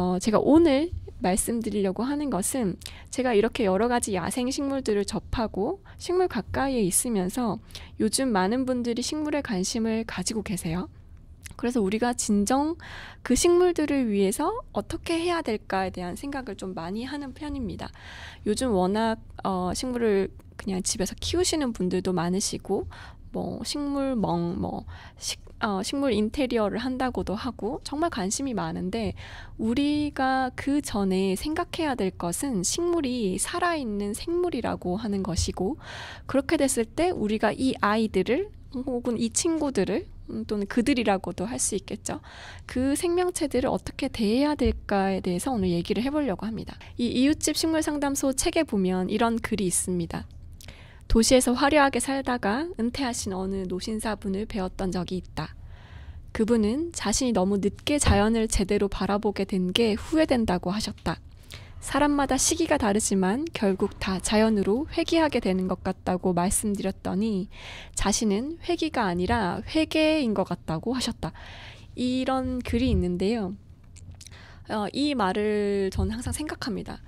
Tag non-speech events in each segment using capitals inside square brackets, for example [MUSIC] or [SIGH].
어, 제가 오늘 말씀드리려고 하는 것은 제가 이렇게 여러 가지 야생 식물들을 접하고 식물 가까이에 있으면서 요즘 많은 분들이 식물에 관심을 가지고 계세요. 그래서 우리가 진정 그 식물들을 위해서 어떻게 해야 될까에 대한 생각을 좀 많이 하는 편입니다. 요즘 워낙 어, 식물을 그냥 집에서 키우시는 분들도 많으시고 뭐 식물멍, 뭐 식, 어, 식물 인테리어를 한다고도 하고 정말 관심이 많은데 우리가 그 전에 생각해야 될 것은 식물이 살아있는 생물이라고 하는 것이고 그렇게 됐을 때 우리가 이 아이들을 혹은 이 친구들을 음, 또는 그들이라고도 할 수 있겠죠. 그 생명체들을 어떻게 대해야 될까에 대해서 오늘 얘기를 해보려고 합니다. 이 이웃집 식물 상담소 책에 보면 이런 글이 있습니다. 도시에서 화려하게 살다가 은퇴하신 어느 노신사분을 배웠던 적이 있다. 그분은 자신이 너무 늦게 자연을 제대로 바라보게 된 게 후회된다고 하셨다. 사람마다 시기가 다르지만 결국 다 자연으로 회귀하게 되는 것 같다고 말씀드렸더니 자신은 회귀가 아니라 회계인 것 같다고 하셨다. 이런 글이 있는데요. 어, 이 말을 저는 항상 생각합니다.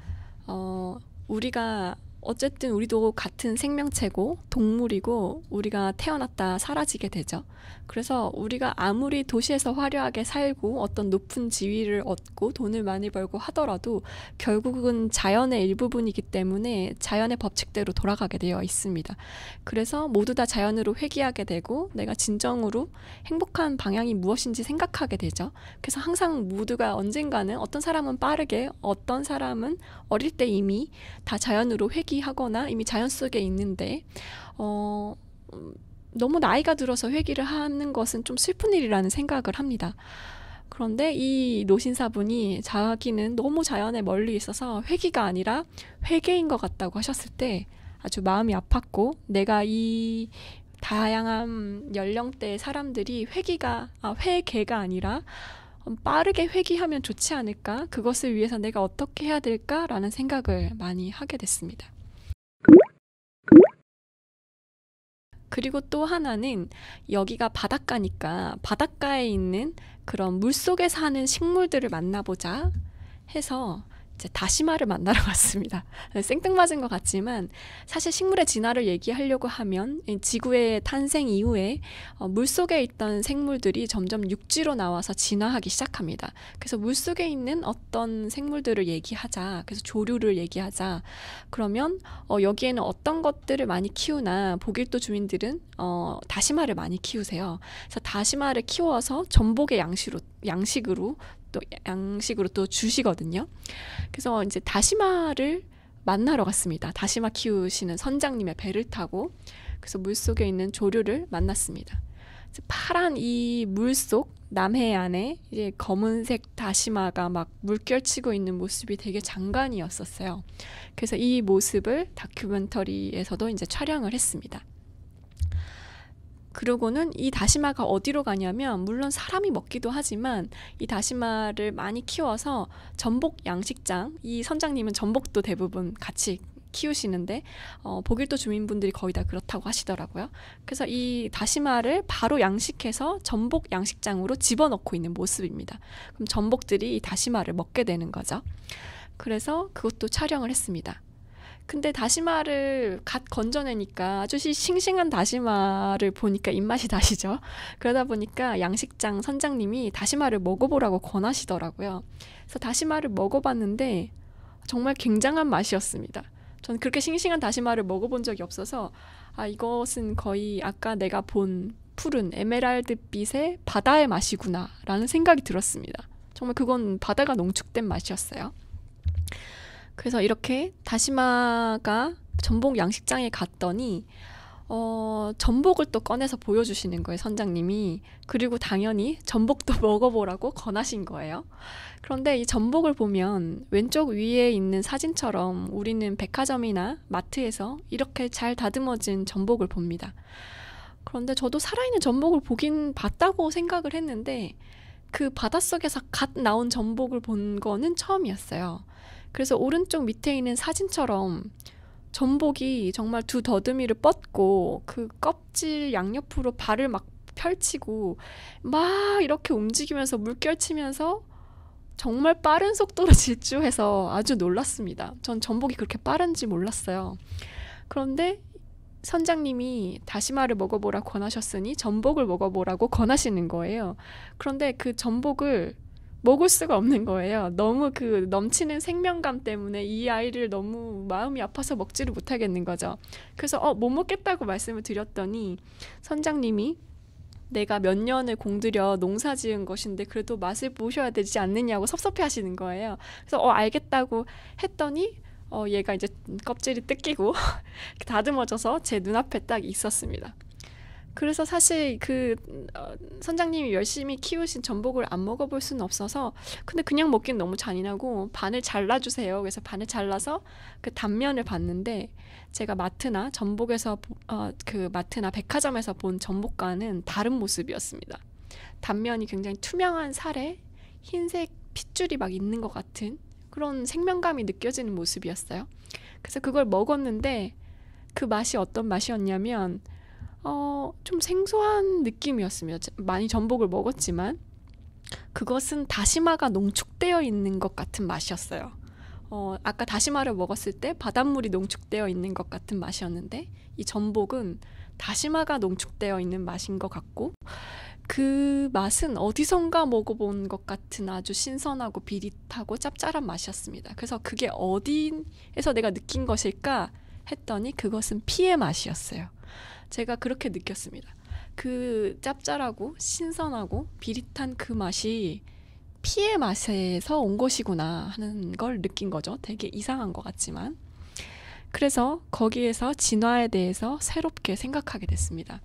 어, 우리가 어쨌든 우리도 같은 생명체고 동물이고 우리가 태어났다 사라지게 되죠. 그래서 우리가 아무리 도시에서 화려하게 살고 어떤 높은 지위를 얻고 돈을 많이 벌고 하더라도 결국은 자연의 일부분이기 때문에 자연의 법칙대로 돌아가게 되어 있습니다. 그래서 모두 다 자연으로 회귀하게 되고 내가 진정으로 행복한 방향이 무엇인지 생각하게 되죠. 그래서 항상 모두가 언젠가는 어떤 사람은 빠르게 어떤 사람은 어릴 때 이미 다 자연으로 회귀 포기하거나 이미 자연 속에 있는데 어, 너무 나이가 들어서 회귀를 하는 것은 좀 슬픈 일이라는 생각을 합니다. 그런데 이 노신사분이 자기는 너무 자연에 멀리 있어서 회귀가 아니라 회계인 것 같다고 하셨을 때 아주 마음이 아팠고 내가 이 다양한 연령대의 사람들이 회기가 아, 회계가 아니라 빠르게 회귀하면 좋지 않을까? 그것을 위해서 내가 어떻게 해야 될까라는 생각을 많이 하게 됐습니다. 그리고 또 하나는 여기가 바닷가니까 바닷가에 있는 그런 물속에 사는 식물들을 만나보자 해서 제 다시마를 만나러 [LAUGHS] 왔습니다. 생뚱맞은 것 같지만 사실 식물의 진화를 얘기하려고 하면 지구의 탄생 이후에 어, 물 속에 있던 생물들이 점점 육지로 나와서 진화하기 시작합니다. 그래서 물 속에 있는 어떤 생물들을 얘기하자. 그래서 조류를 얘기하자. 그러면 어, 여기에는 어떤 것들을 많이 키우나 보길도 주민들은 어, 다시마를 많이 키우세요. 그래서 다시마를 키워서 전복의 양식으로 양식으로 또 양식으로 또 주시거든요. 그래서 이제 다시마를 만나러 갔습니다. 다시마 키우시는 선장님의 배를 타고 그래서 물 속에 있는 조류를 만났습니다. 파란 이 물속 남해안에 이제 검은색 다시마가 막 물결치고 있는 모습이 되게 장관이었었어요. 그래서 이 모습을 다큐멘터리에서도 이제 촬영을 했습니다. 그리고는 이 다시마가 어디로 가냐면 물론 사람이 먹기도 하지만 이 다시마를 많이 키워서 전복 양식장 이 선장님은 전복도 대부분 같이 키우시는데 어, 독일도 주민분들이 거의 다 그렇다고 하시더라고요. 그래서 이 다시마를 바로 양식해서 전복 양식장으로 집어넣고 있는 모습입니다. 그럼 전복들이 이 다시마를 먹게 되는 거죠. 그래서 그것도 촬영을 했습니다. 근데 다시마를 갓 건져내니까 아주 싱싱한 다시마를 보니까 입맛이 다시죠. 그러다 보니까 양식장 선장님이 다시마를 먹어보라고 권하시더라고요. 그래서 다시마를 먹어봤는데 정말 굉장한 맛이었습니다. 전 그렇게 싱싱한 다시마를 먹어본 적이 없어서 아 이것은 거의 아까 내가 본 푸른 에메랄드빛의 바다의 맛이구나라는 생각이 들었습니다. 정말 그건 바다가 농축된 맛이었어요. 그래서 이렇게 다시마가 전복 양식장에 갔더니 어, 전복을 또 꺼내서 보여주시는 거예요, 선장님이. 그리고 당연히 전복도 [LAUGHS] 먹어보라고 권하신 거예요. 그런데 이 전복을 보면 왼쪽 위에 있는 사진처럼 우리는 백화점이나 마트에서 이렇게 잘 다듬어진 전복을 봅니다. 그런데 저도 살아있는 전복을 보긴 봤다고 생각을 했는데 그 바닷속에서 갓 나온 전복을 본 거는 처음이었어요. 그래서 오른쪽 밑에 있는 사진처럼 전복이 정말 두 더듬이를 뻗고 그 껍질 양옆으로 발을 막 펼치고 막 이렇게 움직이면서 물결치면서 정말 빠른 속도로 [LAUGHS] 질주해서 아주 놀랐습니다. 전 전복이 그렇게 빠른지 몰랐어요. 그런데 선장님이 다시마를 먹어보라 권하셨으니 전복을 먹어보라고 권하시는 거예요. 그런데 그 전복을 먹을 수가 없는 거예요. 너무 그 넘치는 생명감 때문에 이 아이를 너무 마음이 아파서 먹지를 못하겠는 거죠. 그래서 어, 못 뭐 먹겠다고 말씀을 드렸더니 선장님이 내가 몇 년을 공들여 농사 지은 것인데 그래도 맛을 보셔야 되지 않느냐고 섭섭해 하시는 거예요. 그래서 어, 알겠다고 했더니 어, 얘가 이제 음, 껍질이 뜯기고 [LAUGHS] 다듬어져서 제 눈앞에 딱 있었습니다. 그래서 사실 그 어, 선장님이 열심히 키우신 전복을 안 먹어볼 수는 없어서 근데 그냥 먹기는 너무 잔인하고 반을 잘라주세요. 그래서 반을 잘라서 그 단면을 봤는데 제가 마트나 전복에서 어, 그 마트나 백화점에서 본 전복과는 다른 모습이었습니다. 단면이 굉장히 투명한 살에 흰색 핏줄이 막 있는 것 같은 그런 생명감이 느껴지는 모습이었어요. 그래서 그걸 먹었는데 그 맛이 어떤 맛이었냐면 어, 좀 생소한 느낌이었으니 많이 전복을 먹었지만 그것은 다시마가 농축되어 있는 것 같은 맛이었어요. 어, 아까 다시마를 먹었을 때 바닷물이 농축되어 있는 것 같은 맛이었는데 이 전복은 다시마가 농축되어 있는 맛인 것 같고 그 맛은 어디선가 먹어본 것 같은 아주 신선하고 비릿하고 짭짤한 맛이었습니다. 그래서 그게 어디에서 내가 느낀 것일까 했더니 그것은 피의 맛이었어요. 제가 그렇게 느꼈습니다. 그 짭짤하고 신선하고 비릿한 그 맛이 피의 맛에서 온 것이구나 하는 걸 느낀 거죠. 되게 이상한 것 같지만. 그래서 거기에서 진화에 대해서 새롭게 생각하게 됐습니다.